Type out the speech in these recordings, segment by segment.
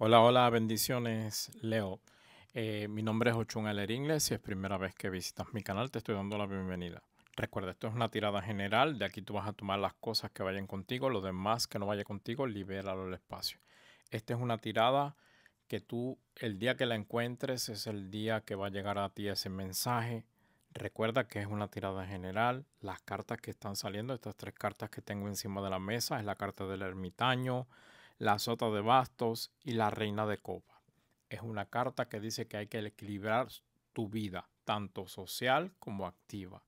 Hola, hola, bendiciones, Leo. Eh, mi nombre es Ochun Aler Inglés si es primera vez que visitas mi canal, te estoy dando la bienvenida. Recuerda, esto es una tirada general, de aquí tú vas a tomar las cosas que vayan contigo, lo demás que no vaya contigo, libéralo el espacio. Esta es una tirada que tú, el día que la encuentres, es el día que va a llegar a ti ese mensaje. Recuerda que es una tirada general, las cartas que están saliendo, estas tres cartas que tengo encima de la mesa, es la carta del ermitaño, la sota de bastos y la reina de copa. Es una carta que dice que hay que equilibrar tu vida, tanto social como activa.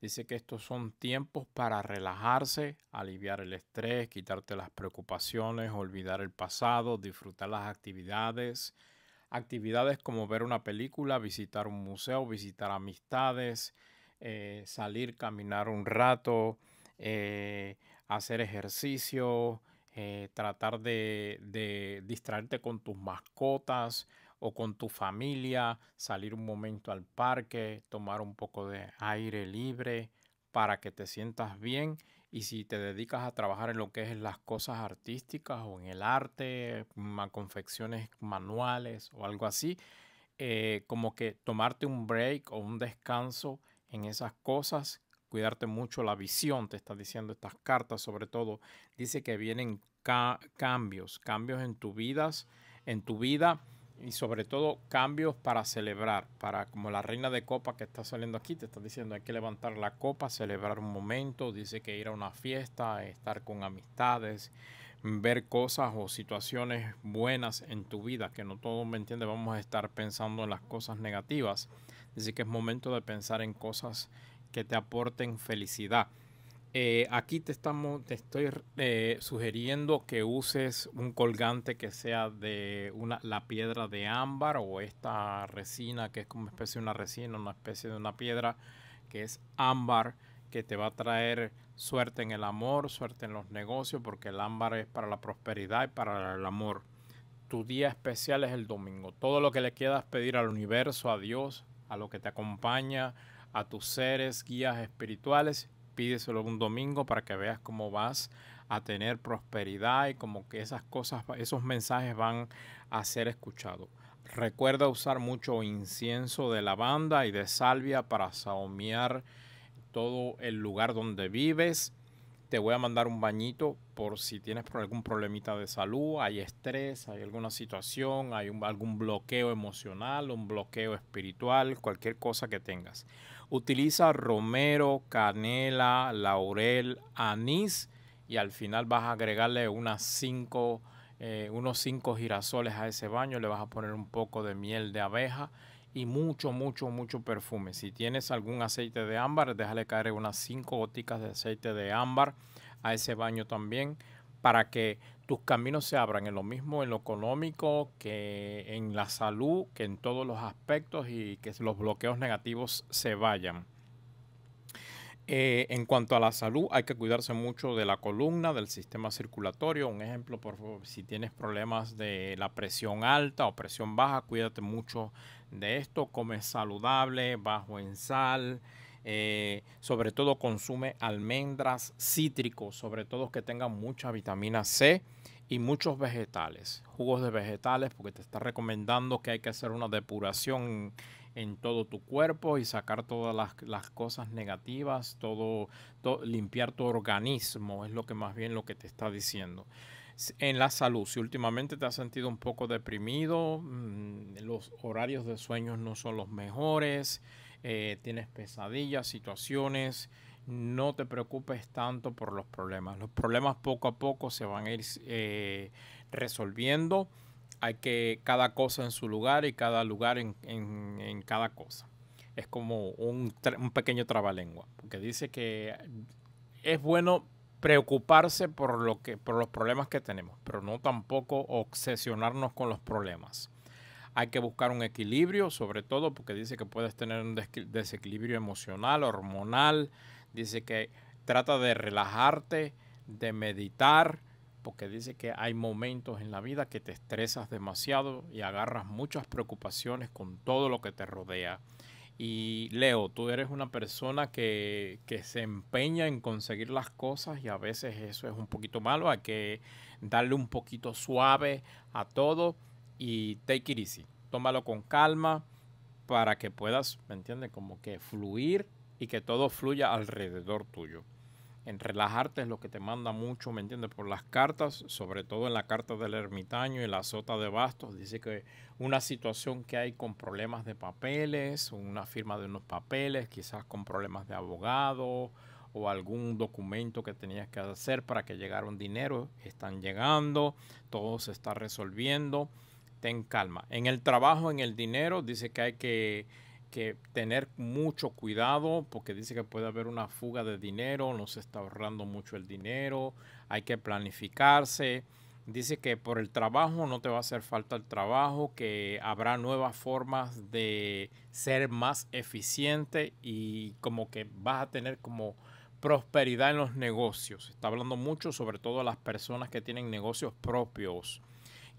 Dice que estos son tiempos para relajarse, aliviar el estrés, quitarte las preocupaciones, olvidar el pasado, disfrutar las actividades. Actividades como ver una película, visitar un museo, visitar amistades, eh, salir, caminar un rato, eh, hacer ejercicio, eh, tratar de, distraerte con tus mascotas o con tu familia, salir un momento al parque, tomar un poco de aire libre para que te sientas bien y si te dedicas a trabajar en lo que es las cosas artísticas o en el arte, confecciones manuales o algo así, eh, como que tomarte un break o un descanso en esas cosas cuidarte mucho la visión, te está diciendo estas cartas, sobre todo, dice que vienen cambios, cambios en tu vidas, en tu vida y sobre todo cambios para celebrar, para como la reina de copa que está saliendo aquí, te está diciendo hay que levantar la copa, celebrar un momento, dice que ir a una fiesta, estar con amistades, ver cosas o situaciones buenas en tu vida, que no todo me entiende, vamos a estar pensando en las cosas negativas, dice que es momento de pensar en cosas que te aporten felicidad. Eh, aquí te, estamos, te estoy eh, sugiriendo que uses un colgante que sea de una, la piedra de ámbar o esta resina que es como una especie de una resina, una especie de una piedra que es ámbar que te va a traer suerte en el amor, suerte en los negocios porque el ámbar es para la prosperidad y para el amor. Tu día especial es el domingo. Todo lo que le quieras pedir al universo, a Dios, a lo que te acompaña, a tus seres, guías espirituales. Pídeselo un domingo para que veas cómo vas a tener prosperidad y como que esas cosas, esos mensajes van a ser escuchados. Recuerda usar mucho incienso de lavanda y de salvia para saumear todo el lugar donde vives. Te voy a mandar un bañito por si tienes algún problemita de salud, hay estrés, hay alguna situación, hay algún bloqueo emocional, un bloqueo espiritual, cualquier cosa que tengas. Utiliza romero, canela, laurel, anís y al final vas a agregarle unas cinco, eh, unos 5 girasoles a ese baño. Le vas a poner un poco de miel de abeja y mucho, mucho, mucho perfume. Si tienes algún aceite de ámbar, déjale caer unas 5 goticas de aceite de ámbar a ese baño también para que tus caminos se abran en lo mismo, en lo económico, que en la salud, que en todos los aspectos y que los bloqueos negativos se vayan. Eh, en cuanto a la salud, hay que cuidarse mucho de la columna, del sistema circulatorio. Un ejemplo, por si tienes problemas de la presión alta o presión baja, cuídate mucho de esto. Come saludable, bajo en sal. Eh, sobre todo consume almendras, cítricos, sobre todo que tengan mucha vitamina C y muchos vegetales, jugos de vegetales, porque te está recomendando que hay que hacer una depuración en todo tu cuerpo y sacar todas las, cosas negativas, limpiar tu organismo, es lo que más bien lo que te está diciendo. En la salud, si últimamente te has sentido un poco deprimido, mm, los horarios de sueños no son los mejores, eh, tienes pesadillas, situaciones, no te preocupes tanto por los problemas. Los problemas poco a poco se van a ir eh, resolviendo. Hay que cada cosa en su lugar y cada lugar en, cada cosa. Es como un, un pequeño trabalengua, porque dice que es bueno preocuparse por, lo que, por los problemas que tenemos, pero no tampoco obsesionarnos con los problemas. Hay que buscar un equilibrio, sobre todo porque dice que puedes tener un desequilibrio emocional, hormonal. Dice que trata de relajarte, de meditar, porque dice que hay momentos en la vida que te estresas demasiado y agarras muchas preocupaciones con todo lo que te rodea. Y Leo, tú eres una persona que, se empeña en conseguir las cosas y a veces eso es un poquito malo, hay que darle un poquito suave a todo y take it easy. Tómalo con calma para que puedas, ¿me entiendes? Como que fluir y que todo fluya alrededor tuyo. En relajarte es lo que te manda mucho, ¿me entiendes? Por las cartas, sobre todo en la carta del ermitaño y la sota de bastos, dice que una situación que hay con problemas de papeles, una firma de unos papeles, quizás con problemas de abogado o algún documento que tenías que hacer para que llegara un dinero, están llegando, todo se está resolviendo ten calma. En el trabajo, en el dinero, dice que hay que, tener mucho cuidado porque dice que puede haber una fuga de dinero, no se está ahorrando mucho el dinero, hay que planificarse. Dice que por el trabajo no te va a hacer falta el trabajo, que habrá nuevas formas de ser más eficiente y como que vas a tener como prosperidad en los negocios. Está hablando mucho sobre todo las personas que tienen negocios propios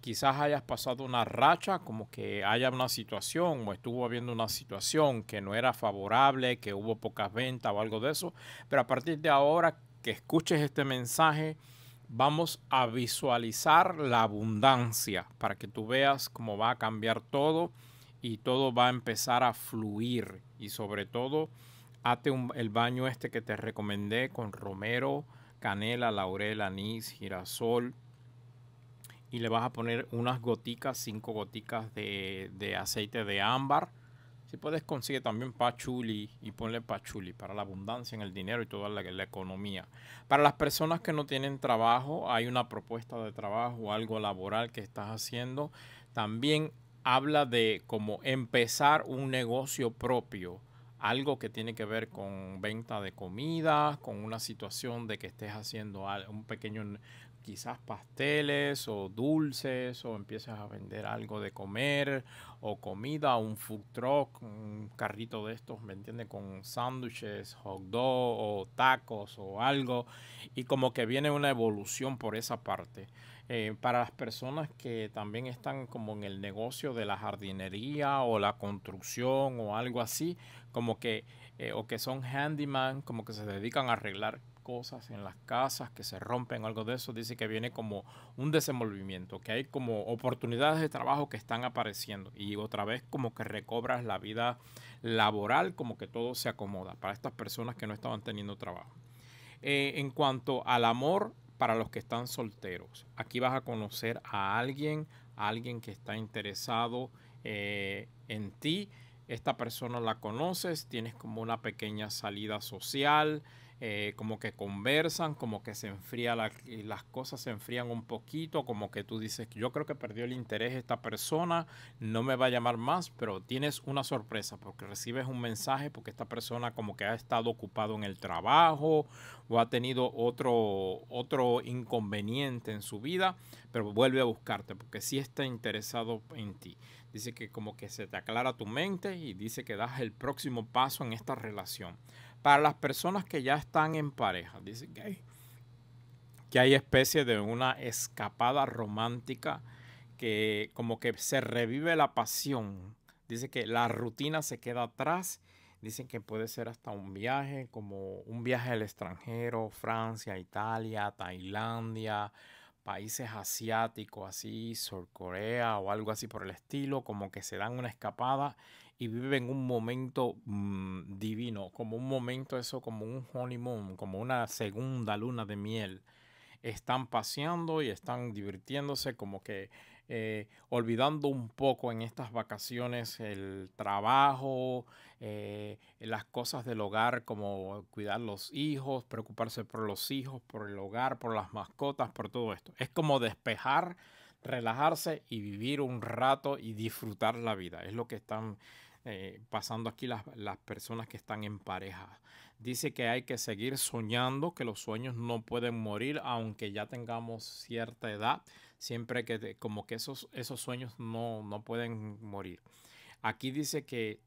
quizás hayas pasado una racha, como que haya una situación o estuvo habiendo una situación que no era favorable, que hubo pocas ventas o algo de eso, pero a partir de ahora que escuches este mensaje, vamos a visualizar la abundancia para que tú veas cómo va a cambiar todo y todo va a empezar a fluir y sobre todo hazte el baño este que te recomendé con romero, canela, laurel, anís, girasol, y le vas a poner unas goticas, cinco goticas de, aceite de ámbar. Si puedes, consigue también pachuli y ponle pachuli para la abundancia en el dinero y toda la, economía. Para las personas que no tienen trabajo, hay una propuesta de trabajo, algo laboral que estás haciendo. También habla de cómo empezar un negocio propio, algo que tiene que ver con venta de comida, con una situación de que estés haciendo un pequeño quizás pasteles o dulces o empiezas a vender algo de comer o comida, un food truck, un carrito de estos, ¿me entiendes? Con sándwiches, hot dog o tacos o algo y como que viene una evolución por esa parte. Eh, para las personas que también están como en el negocio de la jardinería o la construcción o algo así, como que, eh, o que son handyman, como que se dedican a arreglar cosas en las casas, que se rompen, algo de eso, dice que viene como un desenvolvimiento, que hay como oportunidades de trabajo que están apareciendo y otra vez como que recobras la vida laboral, como que todo se acomoda para estas personas que no estaban teniendo trabajo. Eh, en cuanto al amor para los que están solteros, aquí vas a conocer a alguien, a alguien que está interesado eh, en ti esta persona la conoces, tienes como una pequeña salida social, eh, como que conversan, como que se enfría las cosas se enfrían un poquito, como que tú dices, yo creo que perdió el interés esta persona, no me va a llamar más, pero tienes una sorpresa porque recibes un mensaje porque esta persona como que ha estado ocupado en el trabajo o ha tenido otro, otro inconveniente en su vida, pero vuelve a buscarte porque sí está interesado en ti. Dice que como que se te aclara tu mente y dice que das el próximo paso en esta relación. Para las personas que ya están en pareja, dice que hay, que hay especie de una escapada romántica que como que se revive la pasión. Dice que la rutina se queda atrás. Dicen que puede ser hasta un viaje, como un viaje al extranjero, Francia, Italia, Tailandia, países asiáticos, así, Surcorea o algo así por el estilo, como que se dan una escapada y viven un momento mm, divino, como un momento eso, como un honeymoon, como una segunda luna de miel. Están paseando y están divirtiéndose como que eh, olvidando un poco en estas vacaciones el trabajo, eh, las cosas del hogar como cuidar los hijos, preocuparse por los hijos, por el hogar, por las mascotas, por todo esto. Es como despejar, relajarse y vivir un rato y disfrutar la vida. Es lo que están eh, pasando aquí las, las, personas que están en pareja. Dice que hay que seguir soñando, que los sueños no pueden morir aunque ya tengamos cierta edad siempre que como que esos, esos sueños no, no pueden morir. Aquí dice que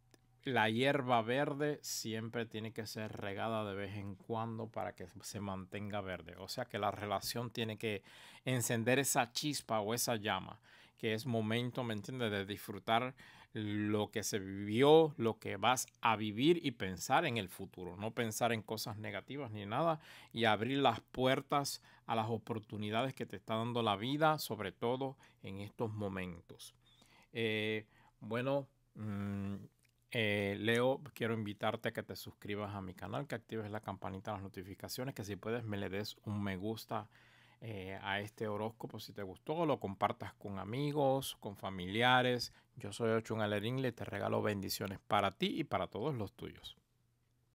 la hierba verde siempre tiene que ser regada de vez en cuando para que se mantenga verde. O sea que la relación tiene que encender esa chispa o esa llama, que es momento, ¿me entiendes?, de disfrutar lo que se vivió, lo que vas a vivir y pensar en el futuro, no pensar en cosas negativas ni nada y abrir las puertas a las oportunidades que te está dando la vida, sobre todo en estos momentos. Eh, bueno, mm, eh, Leo, quiero invitarte a que te suscribas a mi canal, que actives la campanita de las notificaciones, que si puedes me le des un me gusta eh, a este horóscopo si te gustó, lo compartas con amigos, con familiares. Yo soy Ochun Alerín, le te regalo bendiciones para ti y para todos los tuyos.